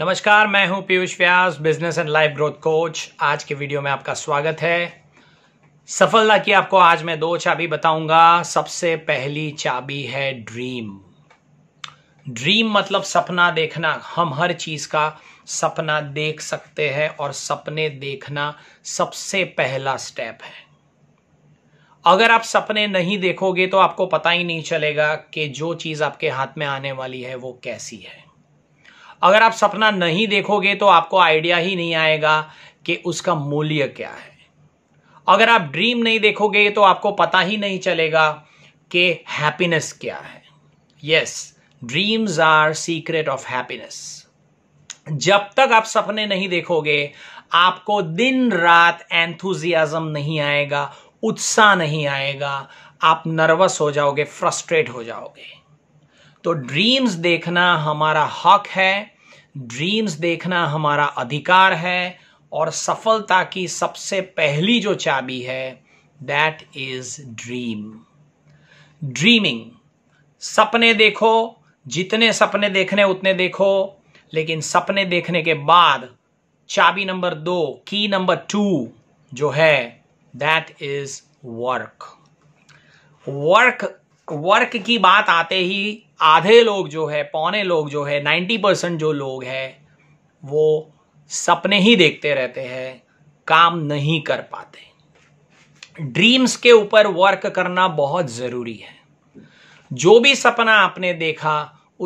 नमस्कार मैं हूं Piyush Vyas business and life growth coach आज के वीडियो में आपका स्वागत है सफलता की आपको आज मैं दो चाबी बताऊंगा सबसे पहली चाबी है ड्रीम ड्रीम मतलब सपना देखना हम हर चीज का सपना देख सकते हैं और सपने देखना सबसे पहला स्टेप है अगर आप सपने नहीं देखोगे तो आपको पता ही नहीं चलेगा कि जो चीज आपके हाथ में आने वाली है वो कैसी है अगर आप सपना नहीं देखोगे तो आपको आइडिया ही नहीं आएगा कि उसका मूल्य क्या है अगर आप ड्रीम नहीं देखोगे तो आपको पता ही नहीं चलेगा कि हैप्पीनेस क्या है yes dreams are secret of happiness जब तक आप सपने नहीं देखोगे आपको दिन रात एंथुजियाजम नहीं आएगा उत्साह नहीं आएगा आप नर्वस हो जाओगे फ्रस्ट्रेट हो जाओगे तो ड्रीम्स देखना हमारा हक है ड्रीम्स देखना हमारा अधिकार है और सफलता की सबसे पहली जो चाबी है दैट इज ड्रीम ड्रीमिंग सपने देखो जितने सपने देखने उतने देखो लेकिन सपने देखने के बाद चाबी नंबर दो की नंबर टू जो है that is work work work की बात आते ही आधे लोग जो है पौने लोग जो है नाइन्टी परसेंट जो लोग है वो सपने ही देखते रहते हैं काम नहीं कर पाते ड्रीम्स के ऊपर वर्क करना बहुत ज़रूरी है जो भी सपना आपने देखा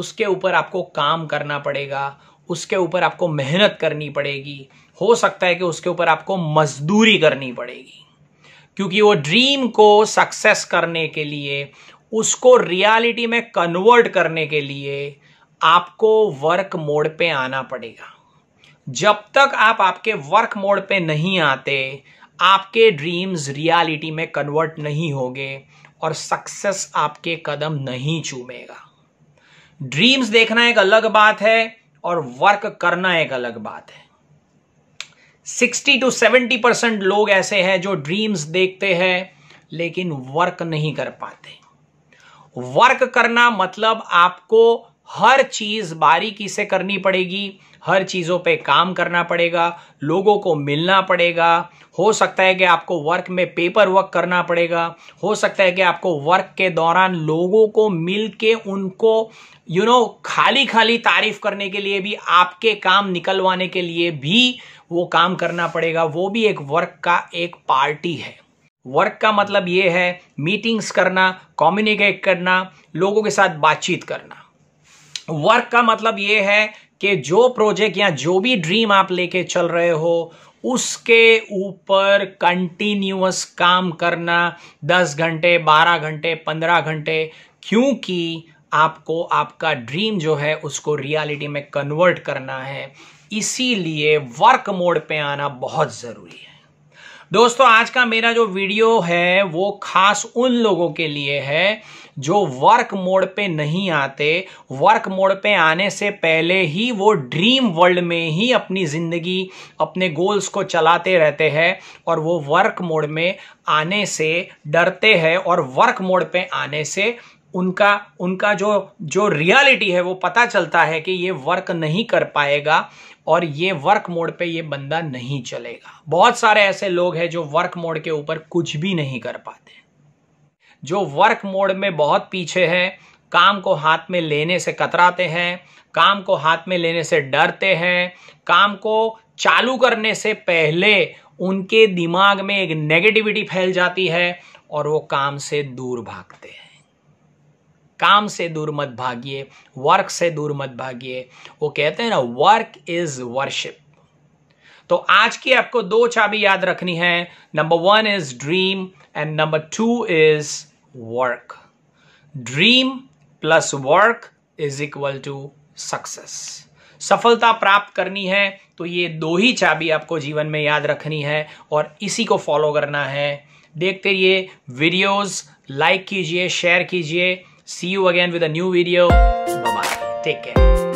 उसके ऊपर आपको काम करना पड़ेगा उसके ऊपर आपको मेहनत करनी पड़ेगी हो सकता है कि उसके ऊपर आपको मजदूरी करनी पड़ेगी क्योंकि वो ड्रीम को सक्सेस करने के लिए उसको रियलिटी में कन्वर्ट करने के लिए आपको वर्क मोड पे आना पड़ेगा जब तक आप आपके वर्क मोड पे नहीं आते आपके ड्रीम्स रियलिटी में कन्वर्ट नहीं होंगे और सक्सेस आपके कदम नहीं चूमेगा ड्रीम्स देखना एक अलग बात है और वर्क करना एक अलग बात है 60 टू 70 परसेंट लोग ऐसे हैं जो ड्रीम्स देखते हैं लेकिन वर्क नहीं कर पाते वर्क करना मतलब आपको हर चीज बारीकी से करनी पड़ेगी हर चीज़ों पे काम करना पड़ेगा लोगों को मिलना पड़ेगा हो सकता है कि आपको वर्क में पेपर वर्क करना पड़ेगा हो सकता है कि आपको वर्क के दौरान लोगों को मिल के उनको यू you नो know, खाली खाली तारीफ करने के लिए भी आपके काम निकलवाने के लिए भी वो काम करना पड़ेगा वो भी एक वर्क का एक पार्टी है वर्क का मतलब ये है मीटिंग्स करना कम्युनिकेट करना लोगों के साथ बातचीत करना वर्क का मतलब ये है कि जो प्रोजेक्ट या जो भी ड्रीम आप लेके चल रहे हो उसके ऊपर कंटिन्यूस काम करना 10 घंटे 12 घंटे 15 घंटे क्योंकि आपको आपका ड्रीम जो है उसको रियलिटी में कन्वर्ट करना है इसीलिए वर्क मोड पे आना बहुत ज़रूरी है दोस्तों आज का मेरा जो वीडियो है वो खास उन लोगों के लिए है जो वर्क मोड पे नहीं आते वर्क मोड पे आने से पहले ही वो ड्रीम वर्ल्ड में ही अपनी ज़िंदगी अपने गोल्स को चलाते रहते हैं और वो वर्क मोड में आने से डरते हैं और वर्क मोड पे आने से उनका उनका जो जो रियलिटी है वो पता चलता है कि ये वर्क नहीं कर पाएगा और ये वर्क मोड पे ये बंदा नहीं चलेगा बहुत सारे ऐसे लोग हैं जो वर्क मोड के ऊपर कुछ भी नहीं कर पाते जो वर्क मोड में बहुत पीछे है काम को हाथ में लेने से कतराते हैं काम को हाथ में लेने से डरते हैं काम को चालू करने से पहले उनके दिमाग में एक नेगेटिविटी फैल जाती है और वो काम से दूर भागते हैं काम से दूर मत भागिए वर्क से दूर मत भागिए वो कहते हैं ना वर्क इज वर्शिप तो आज की आपको दो चाबी याद रखनी है number one is dream and number two is work dream plus work is equal to success सफलता प्राप्त करनी है तो ये दो ही चाबी आपको जीवन में याद रखनी है और इसी को फॉलो करना है देखते रहिए वीडियोस लाइक कीजिए शेयर कीजिए See you again with a new video. Bye-bye. Take care.